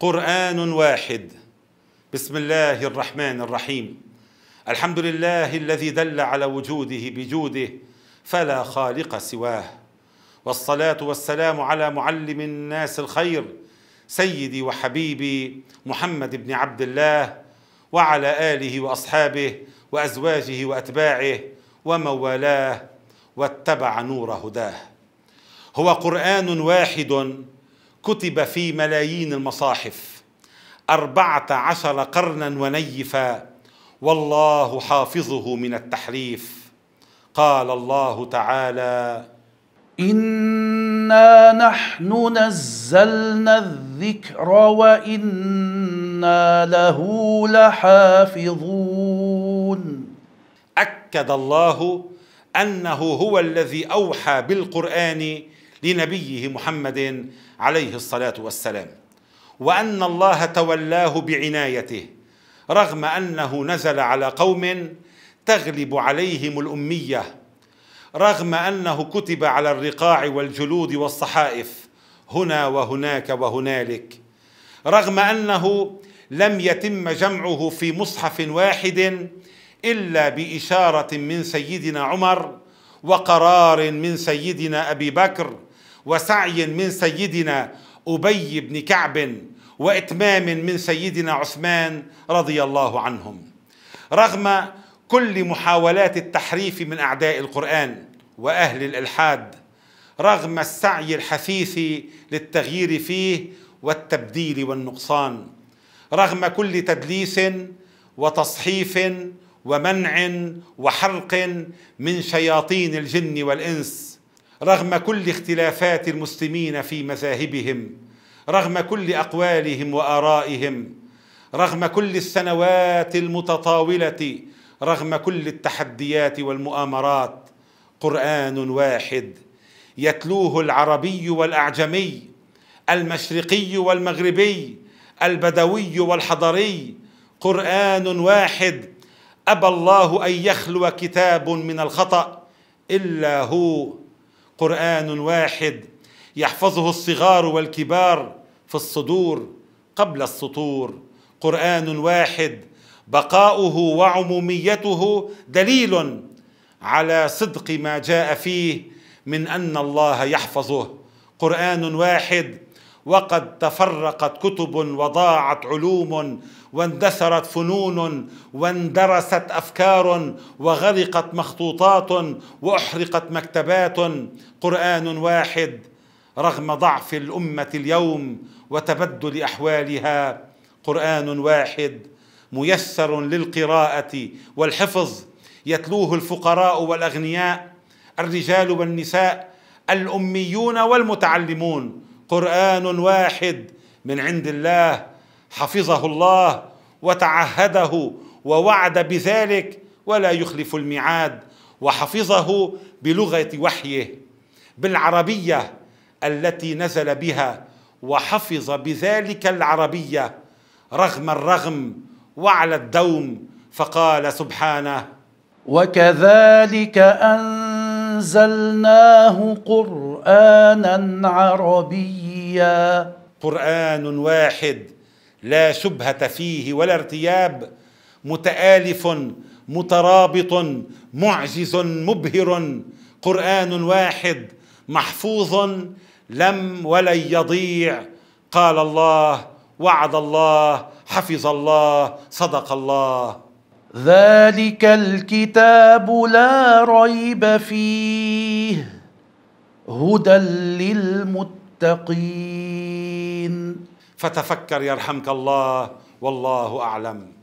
قرآن واحد بسم الله الرحمن الرحيم الحمد لله الذي دل على وجوده بجوده فلا خالق سواه والصلاة والسلام على معلم الناس الخير سيدي وحبيبي محمد بن عبد الله وعلى آله وأصحابه وأزواجه وأتباعه ومن والاه واتبع نور هداه هو قران واحد كتب في ملايين المصاحف اربعه عشر قرنا ونيفا والله حافظه من التحريف قال الله تعالى انا نحن نزلنا الذكر وانا له لحافظون اكد الله انه هو الذي اوحى بالقران لنبيه محمد عليه الصلاه والسلام وان الله تولاه بعنايته رغم انه نزل على قوم تغلب عليهم الاميه رغم انه كتب على الرقاع والجلود والصحائف هنا وهناك وهنالك رغم انه لم يتم جمعه في مصحف واحد الا باشاره من سيدنا عمر وقرار من سيدنا ابي بكر وسعي من سيدنا ابي بن كعب واتمام من سيدنا عثمان رضي الله عنهم رغم كل محاولات التحريف من اعداء القران واهل الالحاد رغم السعي الحثيث للتغيير فيه والتبديل والنقصان رغم كل تدليس وتصحيف ومنع وحرق من شياطين الجن والانس رغم كل اختلافات المسلمين في مذاهبهم رغم كل اقوالهم وارائهم رغم كل السنوات المتطاوله رغم كل التحديات والمؤامرات قران واحد يتلوه العربي والاعجمي المشرقي والمغربي البدوي والحضري قران واحد أبى الله أن يخلو كتاب من الخطأ إلا هو قرآن واحد يحفظه الصغار والكبار في الصدور قبل السطور قرآن واحد بقاؤه وعموميته دليل على صدق ما جاء فيه من أن الله يحفظه قرآن واحد وقد تفرقت كتب وضاعت علوم واندثرت فنون واندرست افكار وغرقت مخطوطات واحرقت مكتبات قران واحد رغم ضعف الامه اليوم وتبدل احوالها قران واحد ميسر للقراءه والحفظ يتلوه الفقراء والاغنياء الرجال والنساء الاميون والمتعلمون قران واحد من عند الله حفظه الله وتعهده ووعد بذلك ولا يخلف الميعاد وحفظه بلغه وحيه بالعربيه التي نزل بها وحفظ بذلك العربيه رغم الرغم وعلى الدوم فقال سبحانه وكذلك أن أنزلناه قرآنا عربيا قرآن واحد لا شبهة فيه ولا ارتياب متآلف مترابط معجز مبهر قرآن واحد محفوظ لم ولن يضيع قال الله وعد الله حفظ الله صدق الله ذلك الكتاب لا ريب فيه هدى للمتقين فتفكر يرحمك الله والله اعلم